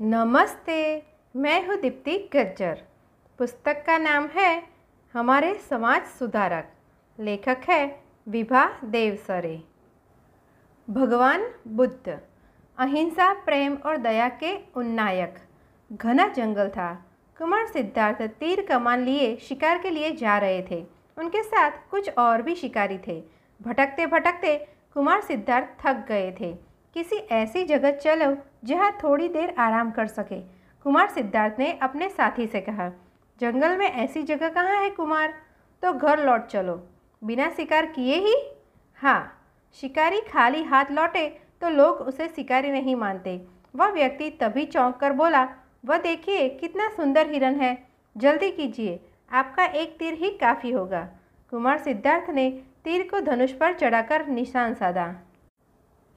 नमस्ते मैं हूँ दीप्ति गज्जर पुस्तक का नाम है हमारे समाज सुधारक लेखक है विभा देवसरे भगवान बुद्ध अहिंसा प्रेम और दया के उन्नायक घना जंगल था कुमार सिद्धार्थ तीर कमान लिए शिकार के लिए जा रहे थे उनके साथ कुछ और भी शिकारी थे भटकते भटकते कुमार सिद्धार्थ थक गए थे किसी ऐसी जगह चलो जहाँ थोड़ी देर आराम कर सके कुमार सिद्धार्थ ने अपने साथी से कहा जंगल में ऐसी जगह कहाँ है कुमार तो घर लौट चलो बिना शिकार किए ही हाँ शिकारी खाली हाथ लौटे तो लोग उसे शिकारी नहीं मानते वह व्यक्ति तभी चौंक कर बोला वह देखिए कितना सुंदर हिरन है जल्दी कीजिए आपका एक तीर ही काफ़ी होगा कुमार सिद्धार्थ ने तीर को धनुष पर चढ़ाकर निशान साधा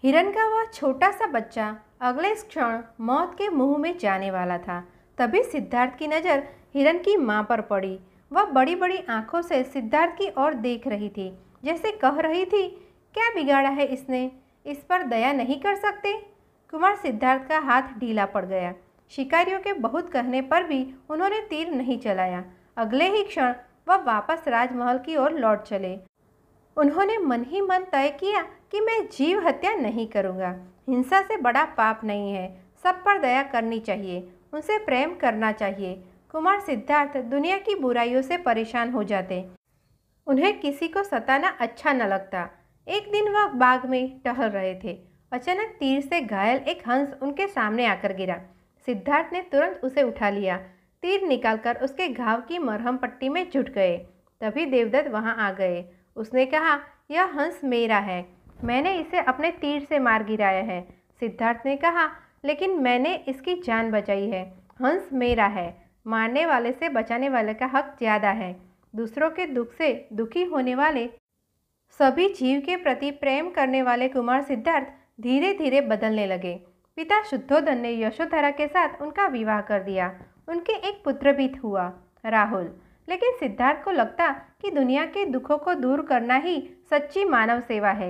हिरन का वह छोटा सा बच्चा अगले क्षण मौत के मुंह में जाने वाला था तभी सिद्धार्थ की नज़र हिरन की माँ पर पड़ी वह बड़ी बड़ी आंखों से सिद्धार्थ की ओर देख रही थी जैसे कह रही थी क्या बिगाड़ा है इसने इस पर दया नहीं कर सकते कुमार सिद्धार्थ का हाथ ढीला पड़ गया शिकारियों के बहुत कहने पर भी उन्होंने तीर नहीं चलाया अगले ही क्षण वह वापस राजमहल की ओर लौट चले उन्होंने मन ही मन तय किया कि मैं जीव हत्या नहीं करूँगा हिंसा से बड़ा पाप नहीं है सब पर दया करनी चाहिए उनसे प्रेम करना चाहिए कुमार सिद्धार्थ दुनिया की बुराइयों से परेशान हो जाते उन्हें किसी को सताना अच्छा न लगता एक दिन वह बाग में टहल रहे थे अचानक तीर से घायल एक हंस उनके सामने आकर गिरा सिद्धार्थ ने तुरंत उसे उठा लिया तीर निकालकर उसके घाव की मरहम पट्टी में जुट गए तभी देवदत्त वहां आ गए उसने कहा यह हंस मेरा है मैंने इसे अपने तीर से मार गिराया है सिद्धार्थ ने कहा लेकिन मैंने इसकी जान बचाई है हंस मेरा है मारने वाले से बचाने वाले का हक ज़्यादा है दूसरों के दुख से दुखी होने वाले सभी जीव के प्रति प्रेम करने वाले कुमार सिद्धार्थ धीरे धीरे बदलने लगे पिता शुद्धोधन ने यशोधरा के साथ उनका विवाह कर दिया उनके एक पुत्र भी हुआ राहुल लेकिन सिद्धार्थ को लगता कि दुनिया के दुखों को दूर करना ही सच्ची मानव सेवा है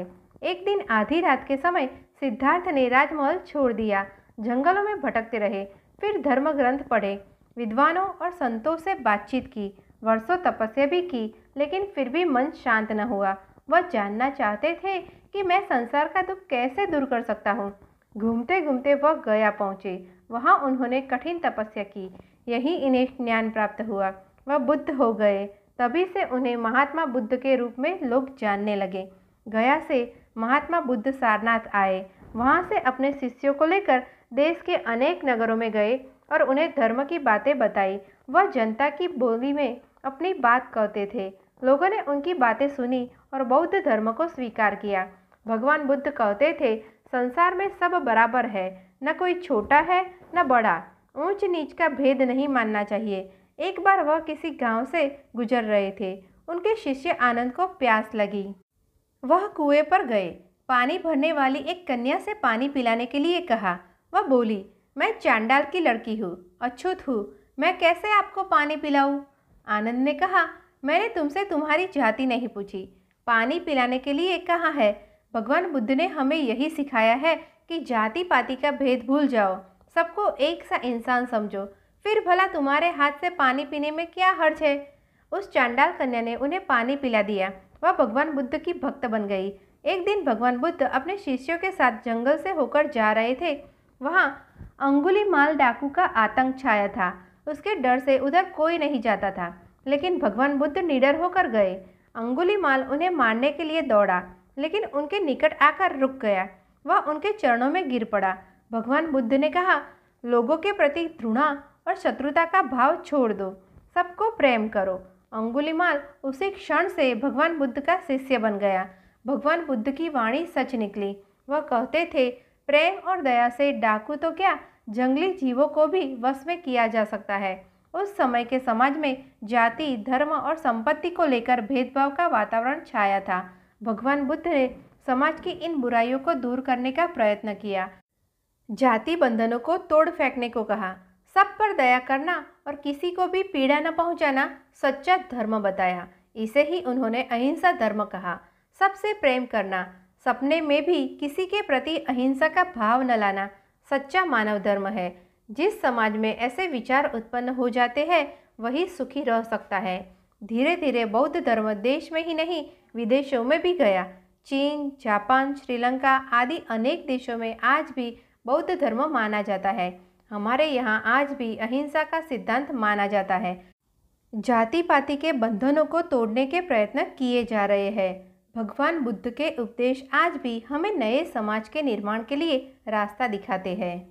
एक दिन आधी रात के समय सिद्धार्थ ने राजमहल छोड़ दिया जंगलों में भटकते रहे फिर धर्म ग्रंथ पढ़े विद्वानों और संतों से बातचीत की वर्षों तपस्या भी की लेकिन फिर भी मन शांत न हुआ वह जानना चाहते थे कि मैं संसार का दुख कैसे दूर कर सकता हूँ घूमते घूमते वह गया पहुँचे वहाँ उन्होंने कठिन तपस्या की यही इन्हें ज्ञान प्राप्त हुआ वह बुद्ध हो गए तभी से उन्हें महात्मा बुद्ध के रूप में लोग जानने लगे गया से महात्मा बुद्ध सारनाथ आए वहाँ से अपने शिष्यों को लेकर देश के अनेक नगरों में गए और उन्हें धर्म की बातें बताई वह जनता की बोली में अपनी बात कहते थे लोगों ने उनकी बातें सुनी और बौद्ध धर्म को स्वीकार किया भगवान बुद्ध कहते थे संसार में सब बराबर है न कोई छोटा है न बड़ा ऊंच नीच का भेद नहीं मानना चाहिए एक बार वह किसी गांव से गुजर रहे थे उनके शिष्य आनंद को प्यास लगी वह कुएं पर गए पानी भरने वाली एक कन्या से पानी पिलाने के लिए कहा वह बोली मैं चांडाल की लड़की हूँ अछूत हूँ मैं कैसे आपको पानी पिलाऊँ आनंद ने कहा मैंने तुमसे तुम्हारी जाति नहीं पूछी पानी पिलाने के लिए कहा है भगवान बुद्ध ने हमें यही सिखाया है कि जाति पाति का भेद भूल जाओ सबको एक सा इंसान समझो फिर भला तुम्हारे हाथ से पानी पीने में क्या हर्ज है उस चांडाल कन्या ने उन्हें पानी पिला दिया वह भगवान बुद्ध की भक्त बन गई एक दिन भगवान बुद्ध अपने शिष्यों के साथ जंगल से होकर जा रहे थे वहाँ अंगुली माल डाकू का आतंक छाया था उसके डर से उधर कोई नहीं जाता था लेकिन भगवान बुद्ध निडर होकर गए अंगुली माल उन्हें मारने के लिए दौड़ा लेकिन उनके निकट आकर रुक गया वह उनके चरणों में गिर पड़ा भगवान बुद्ध ने कहा लोगों के प्रति घृणा और शत्रुता का भाव छोड़ दो सबको प्रेम करो अंगुलीमाल उसी क्षण से भगवान बुद्ध का शिष्य बन गया भगवान बुद्ध की वाणी सच निकली वह कहते थे प्रेम और दया से डाकू तो क्या जंगली जीवों को भी वश में किया जा सकता है उस समय के समाज में जाति धर्म और संपत्ति को लेकर भेदभाव का वातावरण छाया था भगवान बुद्ध ने समाज की इन बुराइयों को दूर करने का प्रयत्न किया जाति बंधनों को तोड़ फेंकने को कहा सब पर दया करना और किसी को भी पीड़ा न पहुंचाना सच्चा धर्म बताया इसे ही उन्होंने अहिंसा धर्म कहा सबसे प्रेम करना सपने में भी किसी के प्रति अहिंसा का भाव न लाना सच्चा मानव धर्म है जिस समाज में ऐसे विचार उत्पन्न हो जाते हैं वही सुखी रह सकता है धीरे धीरे बौद्ध धर्म देश में ही नहीं विदेशों में भी गया चीन जापान श्रीलंका आदि अनेक देशों में आज भी बौद्ध धर्म माना जाता है हमारे यहाँ आज भी अहिंसा का सिद्धांत माना जाता है जाति पाति के बंधनों को तोड़ने के प्रयत्न किए जा रहे हैं भगवान बुद्ध के उपदेश आज भी हमें नए समाज के निर्माण के लिए रास्ता दिखाते हैं